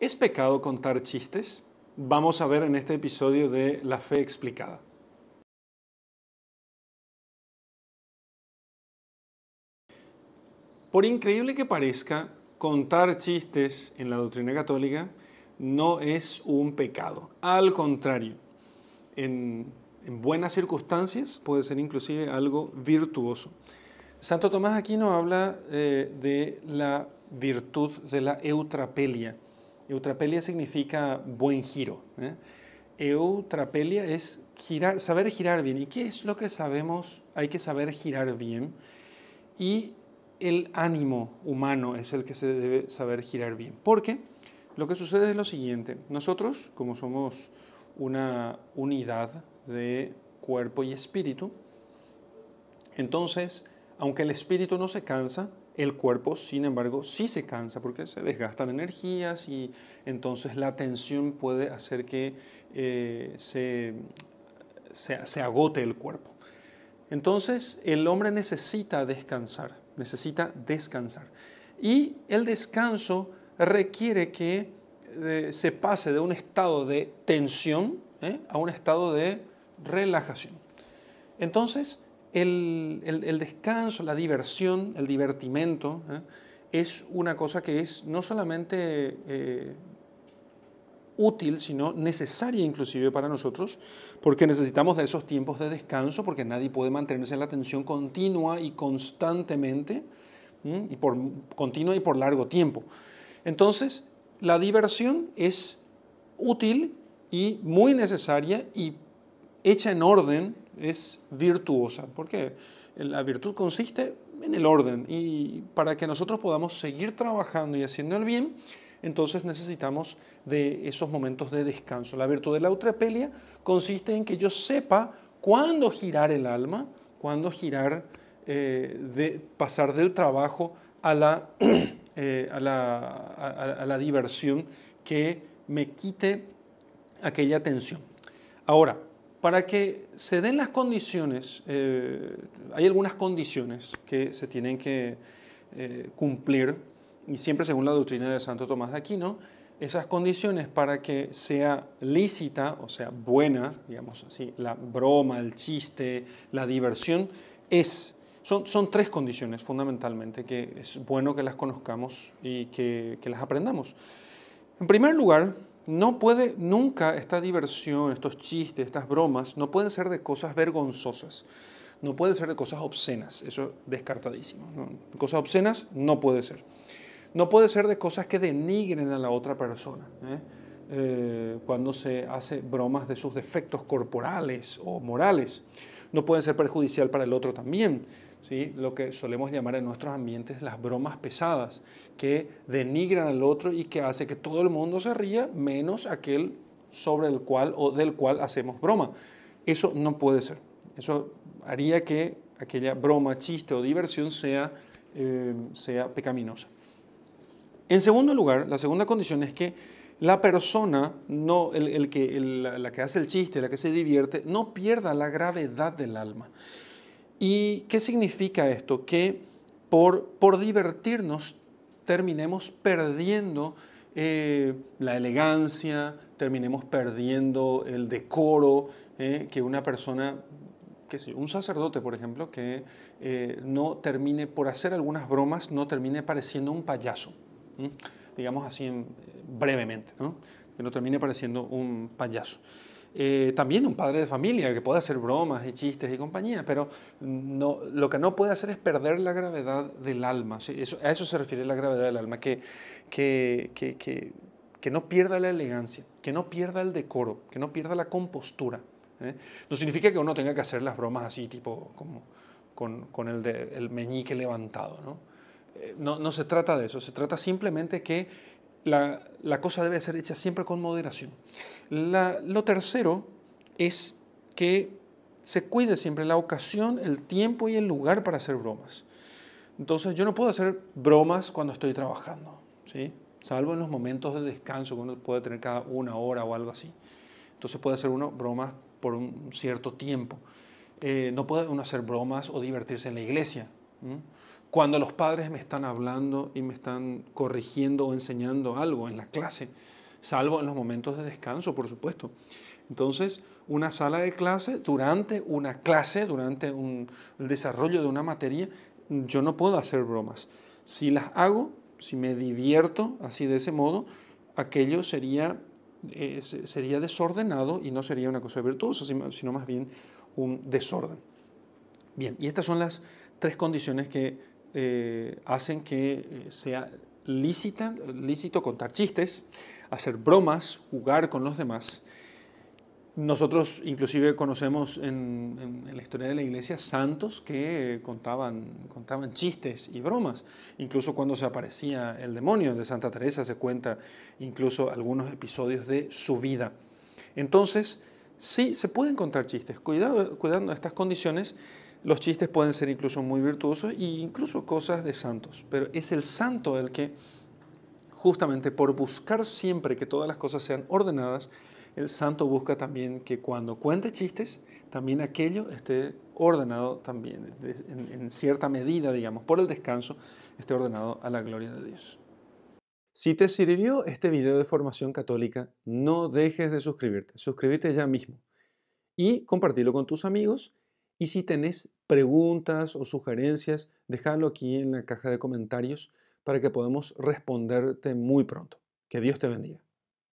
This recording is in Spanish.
¿Es pecado contar chistes? Vamos a ver en este episodio de La Fe Explicada. Por increíble que parezca, contar chistes en la doctrina católica no es un pecado. Al contrario, en, buenas circunstancias puede ser inclusive algo virtuoso. Santo Tomás aquí nos habla eh, de la virtud de la eutrapelia. Eutrapelia significa buen giro. ¿eh? Eutrapelia es saber girar bien. ¿Y qué es lo que sabemos? Hay que saber girar bien. Y el ánimo humano es el que se debe saber girar bien. Porque lo que sucede es lo siguiente. Nosotros, como somos una unidad de cuerpo y espíritu, entonces, aunque el espíritu no se cansa, el cuerpo, sin embargo, sí se cansa porque se desgastan energías y entonces la tensión puede hacer que eh, se, agote el cuerpo. Entonces el hombre necesita descansar, necesita descansar. Y el descanso requiere que eh, se pase de un estado de tensión eh, a un estado de relajación. Entonces, el, descanso, la diversión, el divertimento, ¿eh? es una cosa que es no solamente eh, útil, sino necesaria inclusive para nosotros, porque necesitamos de esos tiempos de descanso, porque nadie puede mantenerse en la atención continua y constantemente, y por continua y por largo tiempo. Entonces, la diversión es útil y muy necesaria y hecha en orden, es virtuosa. Porque La virtud consiste en el orden y para que nosotros podamos seguir trabajando y haciendo el bien, entonces necesitamos de esos momentos de descanso. La virtud de la utrepelia consiste en que yo sepa cuándo girar el alma, cuándo girar, eh, de pasar del trabajo a la, eh, a, la, a la diversión que me quite aquella tensión. Ahora, para que se den las condiciones, eh, hay algunas condiciones que se tienen que eh, cumplir, y siempre según la doctrina de Santo Tomás de Aquino, esas condiciones para que sea lícita, o sea, buena, digamos así, la broma, el chiste, la diversión, es, son, son tres condiciones fundamentalmente que es bueno que las conozcamos y que las aprendamos. En primer lugar, no puede nunca esta diversión, estos chistes, estas bromas, no pueden ser de cosas vergonzosas, no pueden ser de cosas obscenas, eso descartadísimo. Cosas obscenas no puede ser. No puede ser de cosas que denigren a la otra persona. ¿eh? Eh, cuando se hace bromas de sus defectos corporales o morales. No pueden ser perjudicial para el otro también lo que solemos llamar en nuestros ambientes las bromas pesadas, que denigran al otro y que hace que todo el mundo se ría, menos aquel sobre el cual o del cual hacemos broma. Eso no puede ser. Eso haría que aquella broma, chiste o diversión sea, eh, sea pecaminosa. En segundo lugar, la segunda condición es que la persona, no, el, que, la que hace el chiste, la que se divierte, no pierda la gravedad del alma. ¿Y qué significa esto? Que por, por divertirnos terminemos perdiendo eh, la elegancia, terminemos perdiendo el decoro eh, que una persona, qué sé, un sacerdote, por ejemplo, que eh, no termine, por hacer algunas bromas, no termine pareciendo un payaso, digamos así brevemente, que no termine pareciendo un payaso. Eh, también un padre de familia que puede hacer bromas y chistes y compañía, pero no, lo que no puede hacer es perder la gravedad del alma. Eso, a eso se refiere la gravedad del alma, que, que, que, que, que no pierda la elegancia, que no pierda el decoro, que no pierda la compostura. ¿eh? No significa que uno tenga que hacer las bromas así, tipo como con, con el, el meñique levantado. ¿no? Eh, no, no se trata de eso, se trata simplemente que la, cosa debe ser hecha siempre con moderación. lo tercero es que se cuide siempre la ocasión, el tiempo y el lugar para hacer bromas. Entonces yo no puedo hacer bromas cuando estoy trabajando, ¿sí? salvo en los momentos de descanso que uno puede tener cada una hora o algo así. Entonces puede hacer uno bromas por un cierto tiempo. Eh, no puede uno hacer bromas o divertirse en la iglesia. Cuando los padres me están hablando y me están corrigiendo o enseñando algo en la clase, salvo en los momentos de descanso, por supuesto. Entonces, una sala de clase, durante una clase, durante un, el desarrollo de una materia, yo no puedo hacer bromas. Si las hago, si me divierto así de ese modo, aquello sería, sería desordenado y no sería una cosa virtuosa, sino más bien un desorden. Bien, y estas son las tres condiciones que eh, hacen que eh, sea lícita, lícito contar chistes, hacer bromas, jugar con los demás. Nosotros inclusive conocemos en, la historia de la iglesia santos que eh, contaban, contaban chistes y bromas. Incluso cuando se aparecía el demonio de Santa Teresa se cuenta incluso algunos episodios de su vida. Entonces, sí, se pueden contar chistes. cuidando estas condiciones, los chistes pueden ser incluso muy virtuosos e incluso cosas de santos, pero es el santo el que, justamente por buscar siempre que todas las cosas sean ordenadas, el santo busca también que cuando cuente chistes, también aquello esté ordenado también, en, cierta medida, digamos, por el descanso, esté ordenado a la gloria de Dios. Si te sirvió este video de formación católica, no dejes de suscribirte. Suscríbete ya mismo y compartirlo con tus amigos y si tenés preguntas o sugerencias, déjalo aquí en la caja de comentarios para que podamos responderte muy pronto. Que Dios te bendiga.